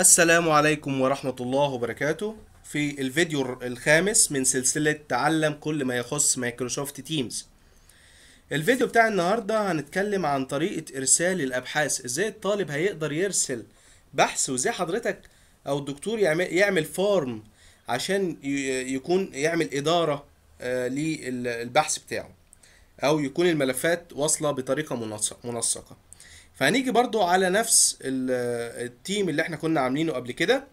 السلام عليكم ورحمة الله وبركاته في الفيديو الخامس من سلسلة تعلم كل ما يخص مايكروسوفت تيمز الفيديو بتاع النهاردة هنتكلم عن طريقة إرسال الأبحاث إزاي الطالب هيقدر يرسل بحث وإزاي حضرتك أو الدكتور يعمل, يعمل فورم عشان يكون يعمل إدارة آه، للبحث بتاعه أو يكون الملفات واصلة بطريقة منسقة فهنيجي برضو على نفس التيم اللي احنا كنا عاملينه قبل كده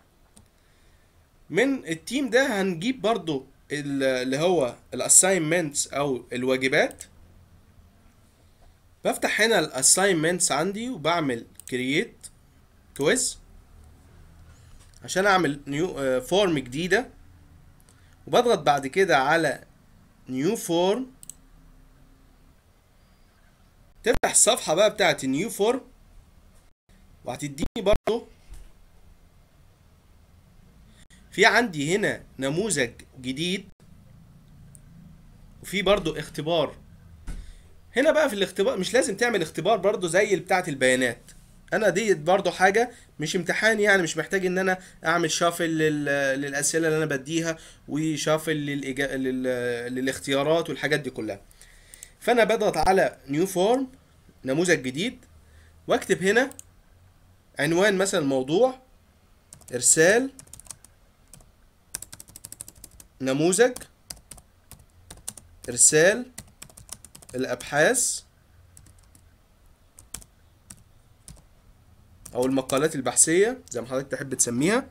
من التيم ده هنجيب برضو اللي هو الاساينمنتس او الواجبات بفتح هنا الاساينمنتس عندي وبعمل كرييت كويز عشان اعمل نيو فورم جديده وبضغط بعد كده على نيو فورم تفتح الصفحه بقى بتاعت النيو فورم وهتديني برضو في عندي هنا نموذج جديد وفي برضو اختبار هنا بقى في الاختبار مش لازم تعمل اختبار برضو زي بتاعه البيانات انا ديت برضو حاجه مش امتحان يعني مش محتاج ان انا اعمل شافل للاسئله اللي انا بديها وشافل للإجا... لل... للاختيارات والحاجات دي كلها فانا بضغط على نيو فورم نموذج جديد واكتب هنا عنوان مثلا الموضوع ارسال نموذج ارسال الابحاث او المقالات البحثيه زي ما حضرتك تحب تسميها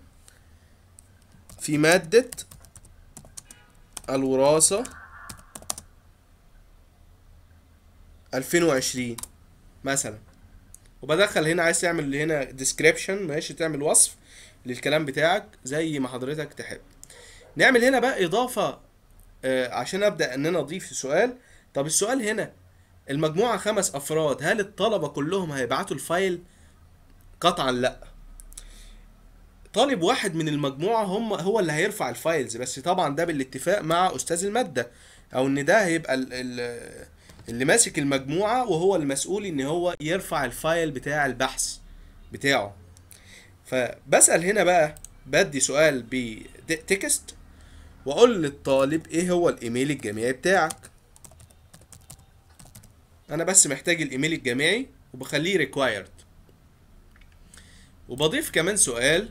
في ماده الوراثه 2020 مثلا وبدخل هنا عايز تعمل هنا ديسكريبشن ماشي تعمل وصف للكلام بتاعك زي ما حضرتك تحب نعمل هنا بقى اضافه آه عشان ابدا ان انا اضيف سؤال طب السؤال هنا المجموعه خمس افراد هل الطلبه كلهم هيبعتوا الفايل قطعا لا طالب واحد من المجموعه هم هو اللي هيرفع الفايلز بس طبعا ده بالاتفاق مع استاذ الماده او ان ده هيبقى ال ال اللي ماسك المجموعه وهو المسؤول ان هو يرفع الفايل بتاع البحث بتاعه فبسال هنا بقى بدي سؤال بتكست واقول للطالب ايه هو الايميل الجامعي بتاعك انا بس محتاج الايميل الجامعي وبخليه ريكوايرد وبضيف كمان سؤال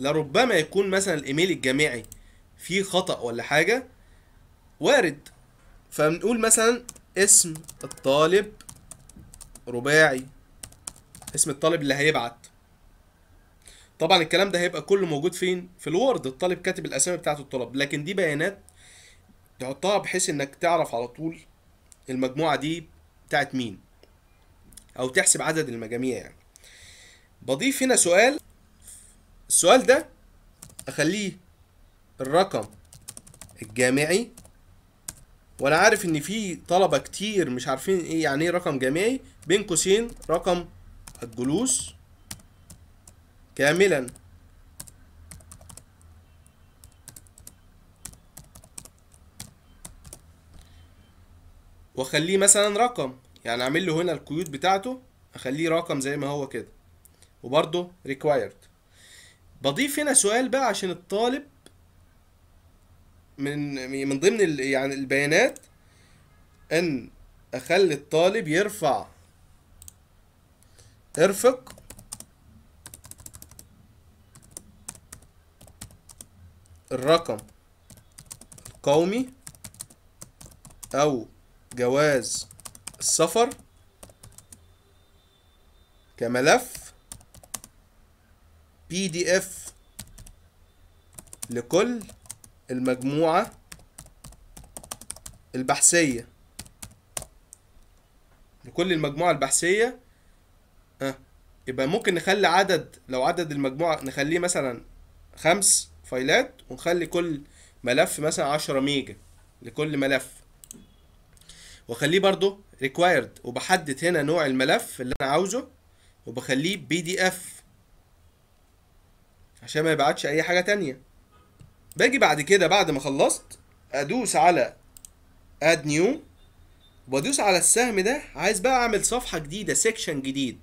لربما يكون مثلا الايميل الجامعي فيه خطأ ولا حاجة وارد فبنقول مثلا اسم الطالب رباعي اسم الطالب اللي هيبعت طبعا الكلام ده هيبقى كله موجود فين في الوورد الطالب كاتب الاسامي بتاعه الطلاب لكن دي بيانات تحطها بحيث انك تعرف على طول المجموعه دي بتاعت مين او تحسب عدد المجاميع يعني بضيف هنا سؤال السؤال ده اخليه الرقم الجامعي وانا عارف ان في طلبه كتير مش عارفين ايه يعني ايه رقم جمعي بين قوسين رقم الجلوس كاملا واخليه مثلا رقم يعني اعمل له هنا القيود بتاعته اخليه رقم زي ما هو كده وبرده required بضيف هنا سؤال بقى عشان الطالب من من ضمن يعني البيانات ان اخلي الطالب يرفع ارفق الرقم القومي او جواز السفر كملف بي دي اف لكل المجموعة البحثية لكل المجموعة البحثية ها أه. يبقى ممكن نخلي عدد لو عدد المجموعة نخليه مثلا خمس فايلات ونخلي كل ملف مثلا عشرة ميجا لكل ملف واخليه برضو required وبحدد هنا نوع الملف اللي انا عاوزه وبخليه بي دي اف عشان ما يبعتش اي حاجة تانية باجي بعد كده بعد ما خلصت ادوس على اد نيو وادوس على السهم ده عايز بقى اعمل صفحه جديده سيكشن جديد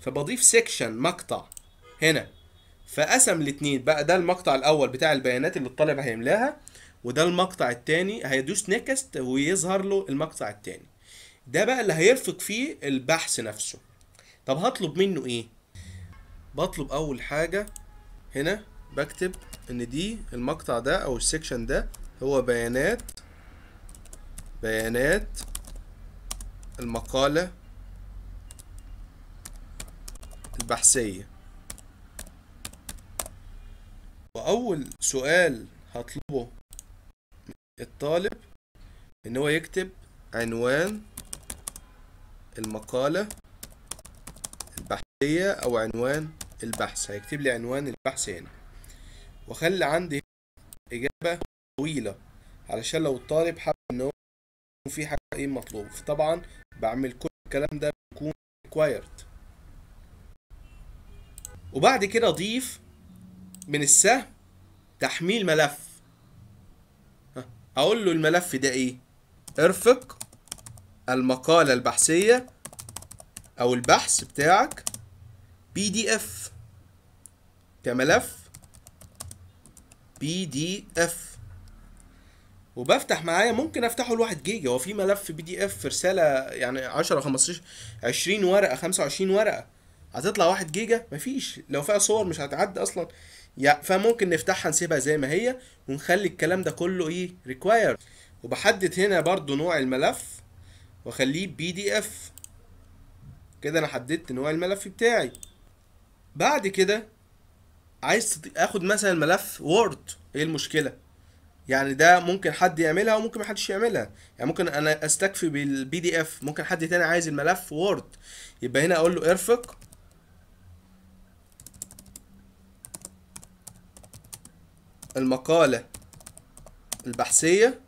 فبضيف سيكشن مقطع هنا فقسم الاتنين بقى ده المقطع الاول بتاع البيانات اللي الطالب هيملاها وده المقطع التاني هيدوس نيكست ويظهر له المقطع التاني ده بقى اللي هيرفق فيه البحث نفسه طب هطلب منه ايه بطلب اول حاجه هنا بكتب ان دي المقطع ده او السكشن ده هو بيانات بيانات المقالة البحثية وأول سؤال هطلبه من الطالب إن هو يكتب عنوان المقالة البحثية أو عنوان البحث هيكتب لي عنوان البحث هنا واخلي عندي اجابه طويله علشان لو الطالب حب ان هو في حاجه ايه مطلوب فطبعا بعمل كل الكلام ده بيكون required وبعد كده اضيف من السهم تحميل ملف اقول له الملف ده ايه ارفق المقاله البحثيه او البحث بتاعك بي دي اف كملف بي دي اف وبفتح معايا ممكن افتحه لواحد جيجا هو في ملف بي دي اف رساله يعني 10 15 20 ورقه 25 ورقه هتطلع واحد جيجا مفيش لو فيها صور مش هتعدي اصلا يعني فممكن نفتحها نسيبها زي ما هي ونخلي الكلام ده كله ايه ريكواير وبحدد هنا برضو نوع الملف واخليه بي دي اف كده انا حددت نوع الملف بتاعي بعد كده عايز اخد مثلا ملف وورد ايه المشكله يعني ده ممكن حد يعملها وممكن محدش يعملها يعني ممكن انا استكفي بالبي دي اف ممكن حد تاني عايز الملف وورد يبقى هنا اقول له ارفق المقاله البحثيه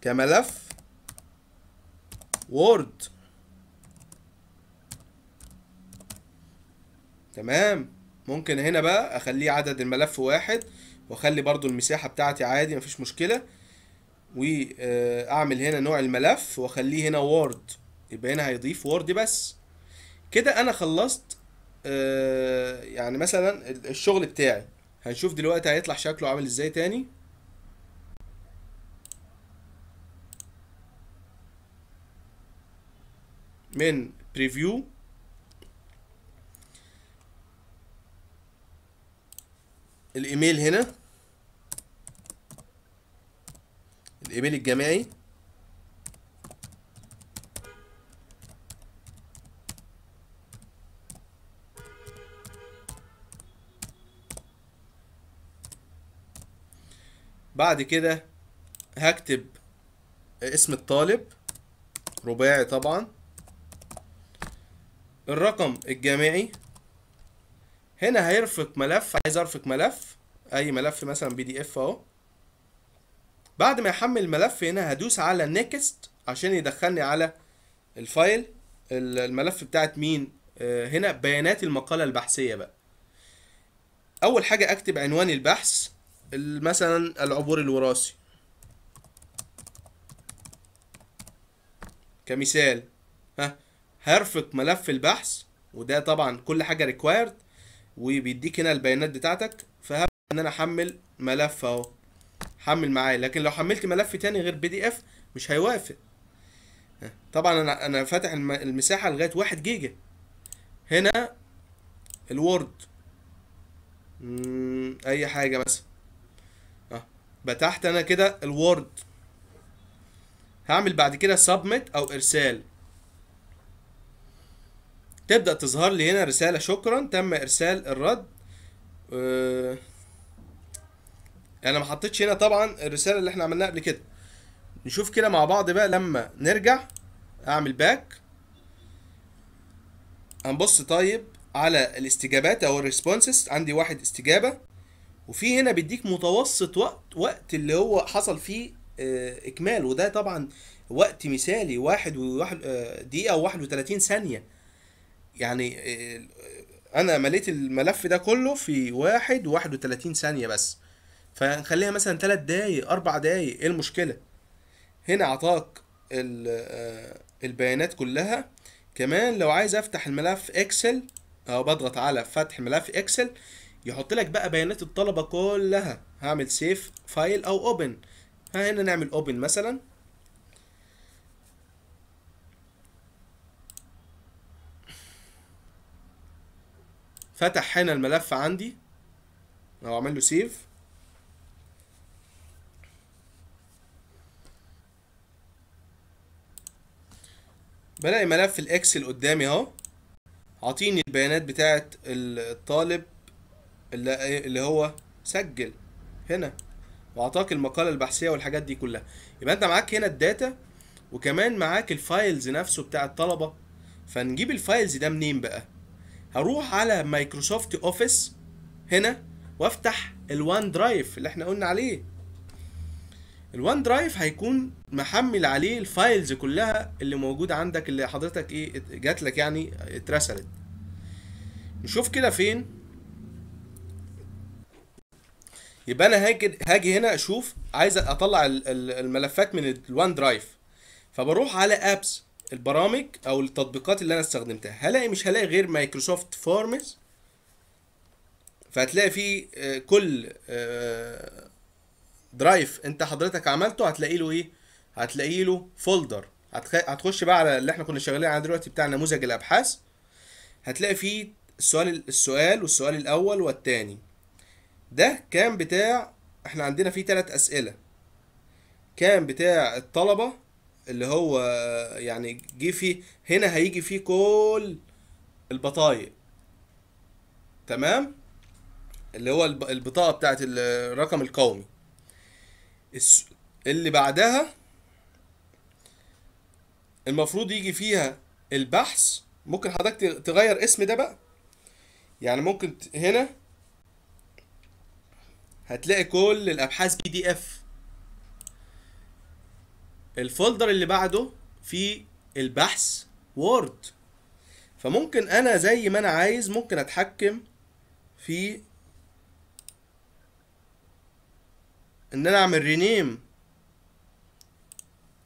كملف وورد تمام ممكن هنا بقى اخليه عدد الملف واحد واخلي برضو المساحة بتاعتي عادي مفيش مشكلة واعمل هنا نوع الملف واخليه هنا وورد يبقى هنا هيضيف وورد بس كده انا خلصت آه، يعني مثلا الشغل بتاعي هنشوف دلوقتي هيطلع شكله عامل ازاي تاني من preview الايميل هنا الايميل الجماعي بعد كده هكتب اسم الطالب رباعي طبعا الرقم الجامعي هنا هيرفق ملف عايز ارفق ملف اي ملف مثلا بي دي اف اهو بعد ما يحمل الملف هنا هدوس على نيكست عشان يدخلني على الفايل الملف بتاعت مين آه، هنا بيانات المقالة البحثية بقى اول حاجة اكتب عنوان البحث مثلا العبور الوراثي كمثال ها هرفق ملف البحث وده طبعا كل حاجة ريكوايرد وبيديك هنا البيانات بتاعتك فهبدا ان انا احمل ملف اهو حمل معايا لكن لو حملت ملف تاني غير بي دي اف مش هيوافق طبعا انا انا فاتح المساحه لغايه 1 جيجا هنا الوورد اي حاجه مثلا اه فتحت انا كده الوورد هعمل بعد كده سبميت او ارسال تبدا تظهر لي هنا رساله شكرا تم ارسال الرد اه انا ما حطيتش هنا طبعا الرساله اللي احنا عملناها قبل كده نشوف كده مع بعض بقى لما نرجع اعمل باك هنبص طيب على الاستجابات او الريسبونسز عندي واحد استجابه وفي هنا بيديك متوسط وقت وقت اللي هو حصل فيه آه، اكمال وده طبعا وقت مثالي واحد وواحد آه، دقيقه و31 ثانيه يعني آه، انا مليت الملف ده كله في واحد وواحد وتلاتين ثانية بس فنخليها مثلا تلات دقايق اربع دقايق ايه المشكلة هنا اعطاك آه، البيانات كلها كمان لو عايز افتح الملف اكسل او بضغط على فتح ملف اكسل يحط لك بقى بيانات الطلبة كلها هعمل سيف فايل او اوبن ها هنا نعمل اوبن مثلا فتح هنا الملف عندي لو اعمل له سيف بلاقي ملف الاكسل قدامي اهو عاطيني البيانات بتاعه الطالب إيه، اللي هو سجل هنا واعطاك المقاله البحثيه والحاجات دي كلها يبقى انت معاك هنا الداتا وكمان معاك الفايلز نفسه بتاع الطلبه فنجيب الفايلز ده منين بقى هروح على مايكروسوفت اوفيس هنا وافتح الوان درايف اللي احنا قلنا عليه الوان درايف هيكون محمل عليه الفايلز كلها اللي موجوده عندك اللي حضرتك ايه جات لك يعني اترسلت نشوف كده فين يبقى انا هاجي هنا اشوف عايز اطلع الملفات من الوان درايف فبروح على ابس البرامج او التطبيقات اللي انا استخدمتها هلاقي مش هلاقي غير مايكروسوفت فورمز فهتلاقي فيه آه، كل درايف آه، انت حضرتك عملته هتلاقي له ايه هتلاقي له فولدر هتخش بقى على اللي احنا كنا شغالين عليه دلوقتي بتاع نموذج الابحاث هتلاقي فيه السؤال السؤال والسؤال الاول والثاني ده كان بتاع احنا عندنا فيه ثلاث اسئله كان بتاع الطلبه اللي هو يعني جه فيه هنا هيجي فيه كل البطايق تمام اللي هو البطاقه بتاعت الرقم القومي اللي بعدها المفروض يجي فيها البحث ممكن حضرتك تغير اسم ده بقى يعني ممكن هنا هتلاقي كل الابحاث بي دي اف الفولدر اللي بعده فيه البحث وورد فممكن انا زي ما انا عايز ممكن اتحكم في ان انا اعمل رينيم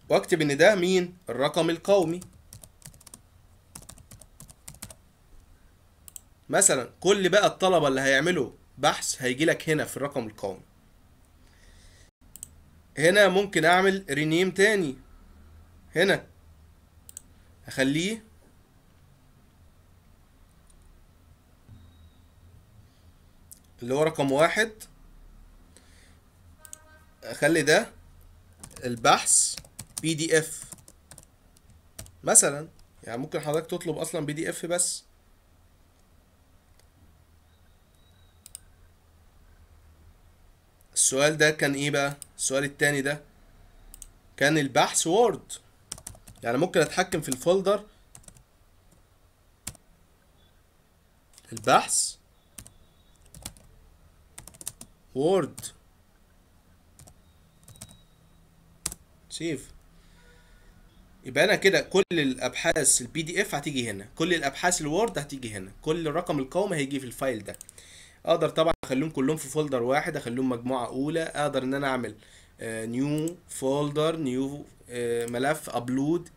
واكتب ان ده مين الرقم القومي مثلا كل بقى الطلبه اللي هيعملوا بحث هيجي لك هنا في الرقم القومي هنا ممكن اعمل رينيم تاني هنا اخليه اللي هو رقم واحد اخلي ده البحث بي دي اف مثلا يعني ممكن حضرتك تطلب اصلا بي دي اف بس السؤال ده كان ايه بقى السؤال التاني ده كان البحث وورد يعني ممكن اتحكم في الفولدر البحث وورد سيف يبقى انا كده كل الابحاث البي دي اف هتيجي هنا كل الابحاث الوورد هتيجي هنا كل الرقم القومي هيجي في الفايل ده اقدر طبعا اخليهم كلهم في فولدر واحد اخليهم مجموعه اولى اقدر ان انا اعمل نيو فولدر نيو ملف ابلود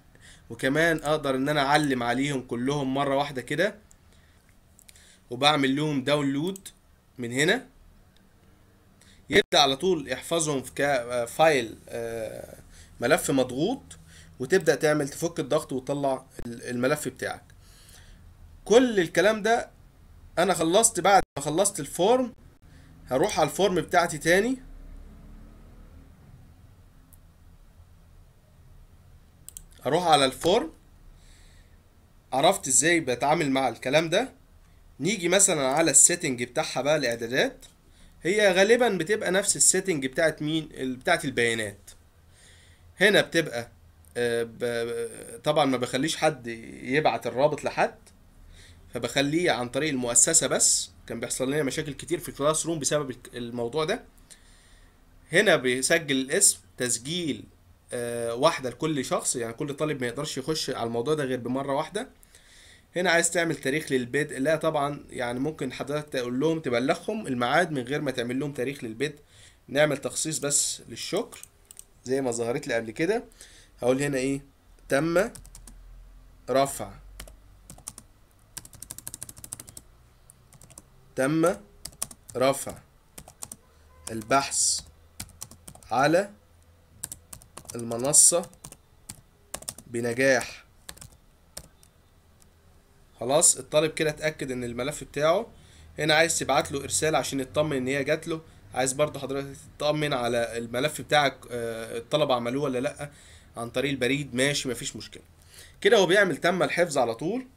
وكمان اقدر ان انا اعلم عليهم كلهم مره واحده كده وبعمل لهم داونلود من هنا يبدا على طول يحفظهم كفايل آه، آه، ملف مضغوط وتبدا تعمل تفك الضغط وتطلع الملف بتاعك كل الكلام ده انا خلصت بعد ما خلصت الفورم هروح على الفورم بتاعتي تاني اروح على الفورم عرفت ازاي بتعامل مع الكلام ده نيجي مثلا على السيتنج بتاعها بقى الاعدادات هي غالبا بتبقى نفس السيتنج بتاعت مين بتاعت البيانات هنا بتبقى آه، طبعا ما بخليش حد يبعت الرابط لحد فبخليه عن طريق المؤسسه بس كان بيحصل لنا مشاكل كتير في كلاس روم بسبب الموضوع ده هنا بيسجل الاسم تسجيل آه، واحده لكل شخص يعني كل طالب ما يقدرش يخش على الموضوع ده غير بمره واحده هنا عايز تعمل تاريخ للبيت لا طبعا يعني ممكن حضرتك تقول لهم تبلغهم الميعاد من غير ما تعمل لهم تاريخ للبيت نعمل تخصيص بس للشكر زي ما ظهرت لي قبل كده هقول هنا ايه تم رفع تم رفع البحث على المنصة بنجاح خلاص الطالب كده اتأكد ان الملف بتاعه هنا عايز تبعت له ارسال عشان يطمن ان هي جات له عايز برضه حضرتك تطمن على الملف بتاعك آه، الطلبة عملوه ولا لأ عن طريق البريد ماشي مفيش مشكلة كده هو بيعمل تم الحفظ على طول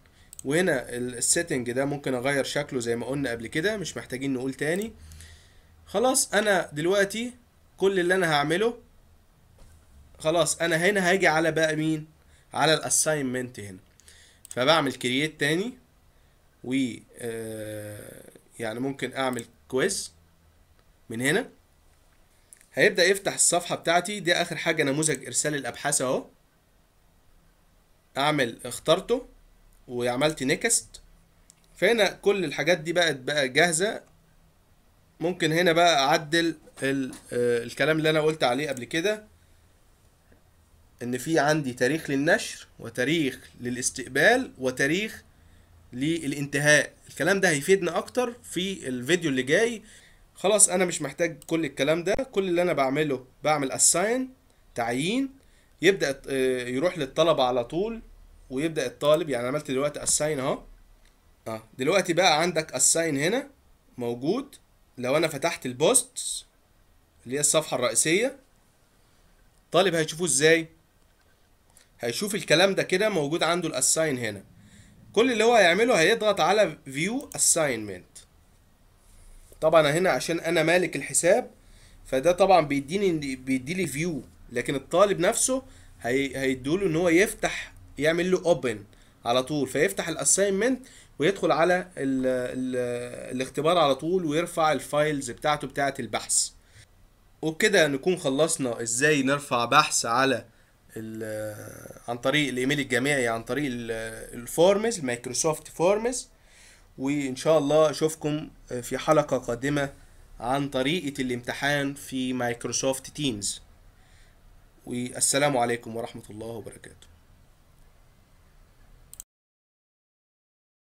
وهنا السيتنج ده ممكن اغير شكله زي ما قلنا قبل كده مش محتاجين نقول تاني خلاص انا دلوقتي كل اللي انا هعمله خلاص انا هنا هاجي على بقى مين على الاساينمنت هنا فبعمل كرييت تاني و آه، يعني ممكن اعمل كويز من هنا هيبدأ يفتح الصفحة بتاعتي دي آخر حاجة نموذج إرسال الأبحاث أهو أعمل اخترته وعملت نيكست فهنا كل الحاجات دي بقت بقى جاهزه ممكن هنا بقى اعدل ال آه، الكلام اللي انا قلت عليه قبل كده ان في عندي تاريخ للنشر وتاريخ للاستقبال وتاريخ للانتهاء الكلام ده هيفيدنا اكتر في الفيديو اللي جاي خلاص انا مش محتاج كل الكلام ده كل اللي انا بعمله بعمل اساين تعيين يبدا آه، يروح للطلبه على طول ويبدا الطالب يعني عملت دلوقتي اساين اهو اه دلوقتي بقى عندك اساين هنا موجود لو انا فتحت البوست اللي هي الصفحه الرئيسيه الطالب هيشوفه ازاي هيشوف الكلام ده كده موجود عنده الاساين هنا كل اللي هو هيعمله هيضغط على فيو اساينمنت طبعا هنا عشان انا مالك الحساب فده طبعا بيديني بيديلي فيو لكن الطالب نفسه هي هيدوله ان هو يفتح يعمل له اوبن على طول فيفتح الاساينمنت ويدخل على الـ الـ الاختبار على طول ويرفع الفايلز بتاعته بتاعه البحث وبكده نكون خلصنا ازاي نرفع بحث على عن طريق الايميل الجامعي عن طريق الفورمز مايكروسوفت فورمز وان شاء الله اشوفكم في حلقه قادمه عن طريقه الامتحان في مايكروسوفت تيمز والسلام عليكم ورحمه الله وبركاته